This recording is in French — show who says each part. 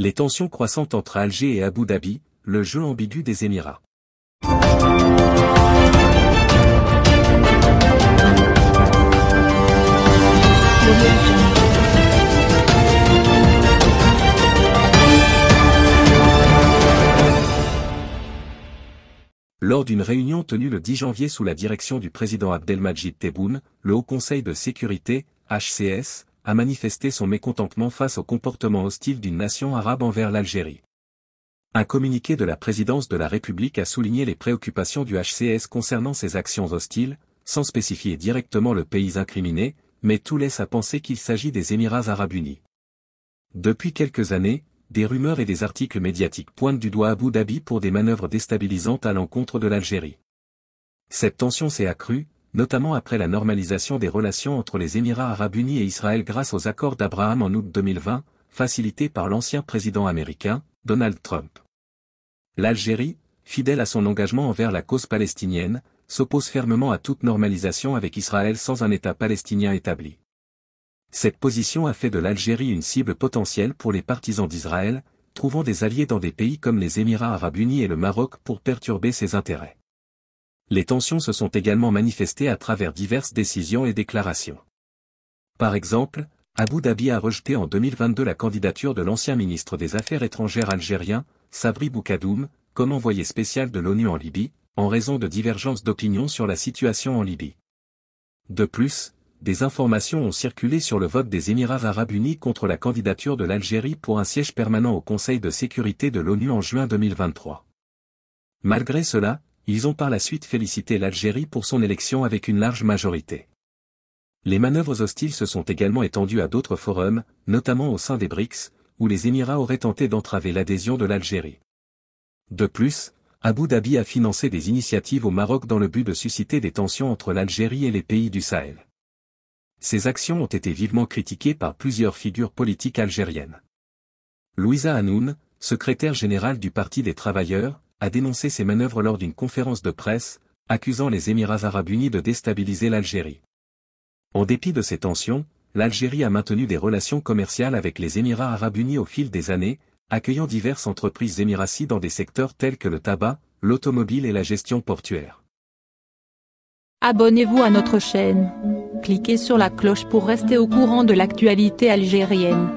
Speaker 1: Les tensions croissantes entre Alger et Abu Dhabi, le jeu ambigu des Émirats. Lors d'une réunion tenue le 10 janvier sous la direction du président Abdelmajid Tebboune, le Haut Conseil de sécurité, HCS, a manifesté son mécontentement face au comportement hostile d'une nation arabe envers l'Algérie. Un communiqué de la présidence de la République a souligné les préoccupations du HCS concernant ces actions hostiles, sans spécifier directement le pays incriminé, mais tout laisse à penser qu'il s'agit des Émirats arabes unis. Depuis quelques années, des rumeurs et des articles médiatiques pointent du doigt Abu Dhabi pour des manœuvres déstabilisantes à l'encontre de l'Algérie. Cette tension s'est accrue, notamment après la normalisation des relations entre les Émirats arabes unis et Israël grâce aux accords d'Abraham en août 2020, facilités par l'ancien président américain, Donald Trump. L'Algérie, fidèle à son engagement envers la cause palestinienne, s'oppose fermement à toute normalisation avec Israël sans un État palestinien établi. Cette position a fait de l'Algérie une cible potentielle pour les partisans d'Israël, trouvant des alliés dans des pays comme les Émirats arabes unis et le Maroc pour perturber ses intérêts. Les tensions se sont également manifestées à travers diverses décisions et déclarations. Par exemple, Abu Dhabi a rejeté en 2022 la candidature de l'ancien ministre des Affaires étrangères algérien, Sabri Boukadoum, comme envoyé spécial de l'ONU en Libye, en raison de divergences d'opinion sur la situation en Libye. De plus, des informations ont circulé sur le vote des Émirats arabes unis contre la candidature de l'Algérie pour un siège permanent au Conseil de sécurité de l'ONU en juin 2023. Malgré cela, ils ont par la suite félicité l'Algérie pour son élection avec une large majorité. Les manœuvres hostiles se sont également étendues à d'autres forums, notamment au sein des BRICS, où les Émirats auraient tenté d'entraver l'adhésion de l'Algérie. De plus, Abu Dhabi a financé des initiatives au Maroc dans le but de susciter des tensions entre l'Algérie et les pays du Sahel. Ces actions ont été vivement critiquées par plusieurs figures politiques algériennes. Louisa Hanoun, secrétaire générale du Parti des travailleurs, a dénoncé ses manœuvres lors d'une conférence de presse, accusant les Émirats arabes unis de déstabiliser l'Algérie. En dépit de ces tensions, l'Algérie a maintenu des relations commerciales avec les Émirats arabes unis au fil des années, accueillant diverses entreprises émiraties dans des secteurs tels que le tabac, l'automobile et la gestion portuaire.
Speaker 2: Abonnez-vous à notre chaîne. Cliquez sur la cloche pour rester au courant de l'actualité algérienne.